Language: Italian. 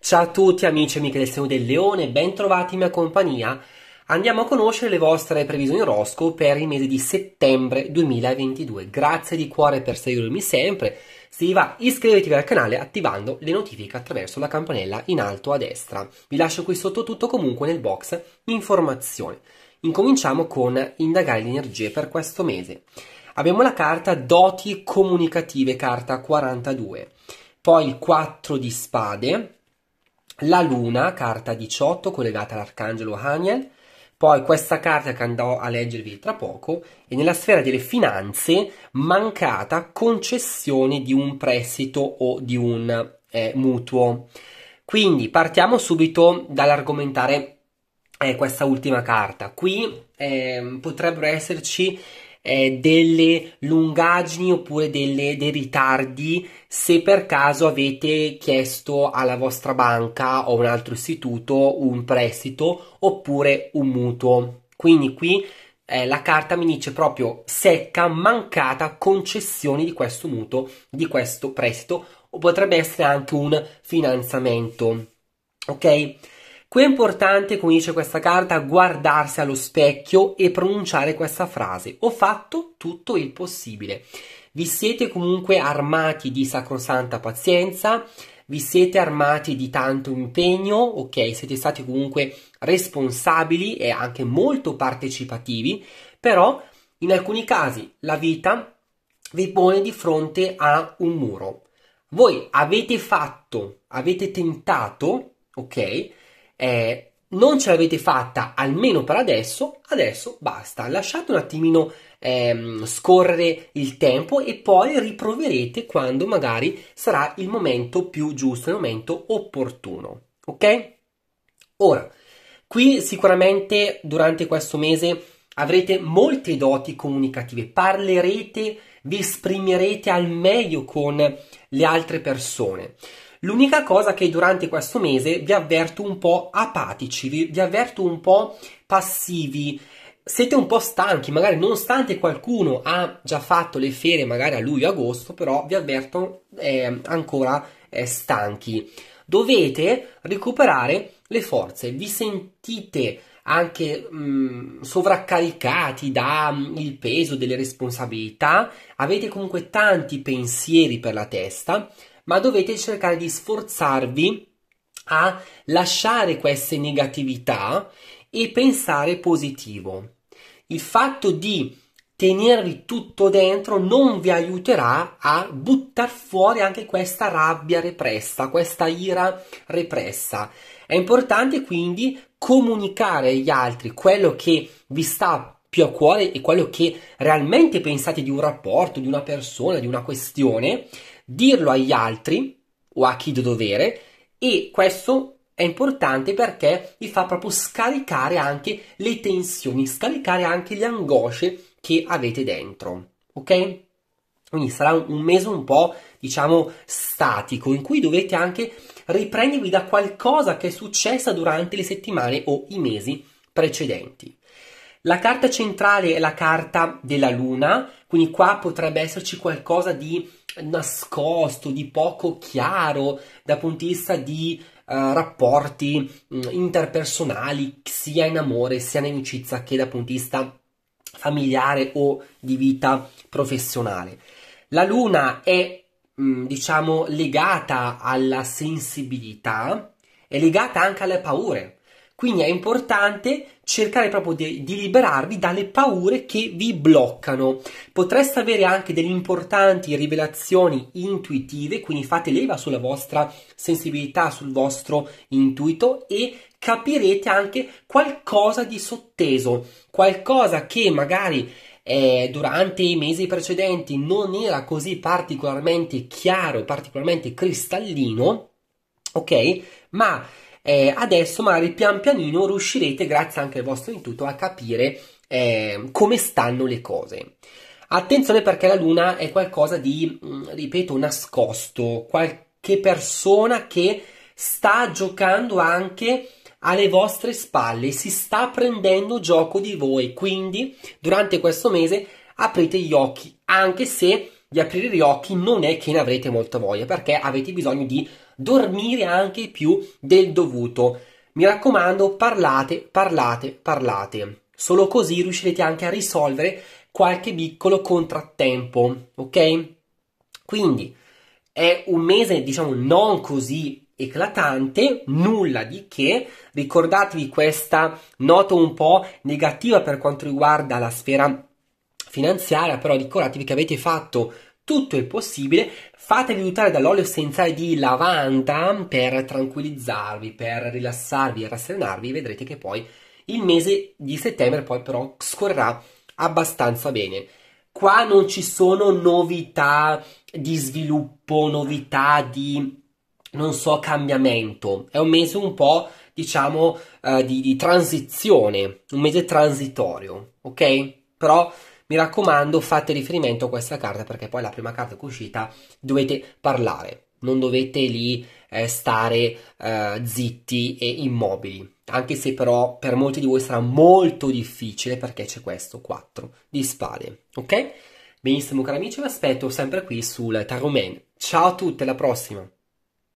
Ciao a tutti amici e amiche del Segno del Leone, bentrovati in mia compagnia. Andiamo a conoscere le vostre previsioni orosco per il mese di settembre 2022. Grazie di cuore per seguirmi sempre. Se vi va, iscrivetevi al canale attivando le notifiche attraverso la campanella in alto a destra. Vi lascio qui sotto tutto comunque nel box informazione. Incominciamo con indagare le energie per questo mese. Abbiamo la carta doti comunicative, carta 42, poi il 4 di spade, la Luna, carta 18, collegata all'Arcangelo Haniel, poi questa carta che andrò a leggervi tra poco, e nella sfera delle finanze mancata concessione di un prestito o di un eh, mutuo. Quindi partiamo subito dall'argomentare eh, questa ultima carta. Qui eh, potrebbero esserci eh, delle lungaggini oppure delle, dei ritardi se per caso avete chiesto alla vostra banca o un altro istituto un prestito oppure un mutuo. Quindi qui eh, la carta mi dice proprio secca, mancata concessione di questo mutuo, di questo prestito o potrebbe essere anche un finanziamento. Ok? Qui è importante, come dice questa carta, guardarsi allo specchio e pronunciare questa frase. Ho fatto tutto il possibile. Vi siete comunque armati di sacrosanta pazienza, vi siete armati di tanto impegno, ok, siete stati comunque responsabili e anche molto partecipativi, però in alcuni casi la vita vi pone di fronte a un muro. Voi avete fatto, avete tentato, ok? eh, non ce l'avete fatta almeno per adesso, adesso basta, lasciate un attimino ehm, scorrere il tempo e poi riproverete quando magari sarà il momento più giusto, il momento opportuno, ok? Ora, qui sicuramente durante questo mese avrete molte doti comunicative, parlerete, vi esprimerete al meglio con le altre persone. L'unica cosa che durante questo mese vi avverto un po' apatici, vi, vi avverto un po' passivi, siete un po' stanchi, magari nonostante qualcuno ha già fatto le ferie magari a luglio-agosto, però vi avverto eh, ancora eh, stanchi. Dovete recuperare le forze, vi sentite anche mh, mm, sovraccaricati dal mm, peso delle responsabilità, avete comunque tanti pensieri per la testa, ma dovete cercare di sforzarvi a lasciare queste negatività e pensare positivo. Il fatto di tenervi tutto dentro non vi aiuterà a buttare fuori anche questa rabbia repressa, questa ira repressa. È importante quindi comunicare agli altri quello che vi sta più a cuore e quello che realmente pensate di un rapporto, di una persona, di una questione, dirlo agli altri o a chi di dovere e questo è importante perché vi fa proprio scaricare anche le tensioni, scaricare anche le angosce che avete dentro, ok? Quindi sarà un mese un po', diciamo, statico, in cui dovete anche riprendervi da qualcosa che è successa durante le settimane o i mesi precedenti. La carta centrale è la carta della luna, quindi qua potrebbe esserci qualcosa di nascosto, di poco chiaro dal punto di vista di uh, rapporti mh, mm, interpersonali, sia in amore, sia in amicizia, che dal punto di vista familiare o di vita professionale. La luna è, mh, mm, diciamo, legata alla sensibilità, è legata anche alle paure quindi è importante cercare proprio di, di, liberarvi dalle paure che vi bloccano. Potreste avere anche delle importanti rivelazioni intuitive, quindi fate leva sulla vostra sensibilità, sul vostro intuito e capirete anche qualcosa di sotteso, qualcosa che magari eh, durante i mesi precedenti non era così particolarmente chiaro, particolarmente cristallino, ok? Ma eh, adesso magari pian pianino riuscirete, grazie anche al vostro intuito, a capire eh, come stanno le cose. Attenzione perché la luna è qualcosa di, mm, ripeto, nascosto, qualche persona che sta giocando anche alle vostre spalle, si sta prendendo gioco di voi, quindi durante questo mese aprite gli occhi, anche se di aprire gli occhi non è che ne avrete molta voglia, perché avete bisogno di dormire anche più del dovuto. Mi raccomando, parlate, parlate, parlate. Solo così riuscirete anche a risolvere qualche piccolo contrattempo, ok? Quindi è un mese, diciamo, non così eclatante, nulla di che. Ricordatevi questa nota un po' negativa per quanto riguarda la sfera finanziaria però ricordatevi che avete fatto tutto il possibile, fatevi aiutare dall'olio essenziale di lavanda per tranquillizzarvi, per rilassarvi e rasserenarvi, vedrete che poi il mese di settembre poi però scorrerà abbastanza bene. Qua non ci sono novità di sviluppo, novità di non so, cambiamento. È un mese un po', diciamo, eh, di, di transizione, un mese transitorio, ok? Però mi raccomando, fate riferimento a questa carta perché poi la prima carta che è uscita dovete parlare, non dovete lì eh, stare eh, zitti e immobili. Anche se però per molti di voi sarà molto difficile perché c'è questo 4 di spade, ok? Benissimo cari amici, vi aspetto sempre qui sul Taromen. Ciao a tutti, alla prossima!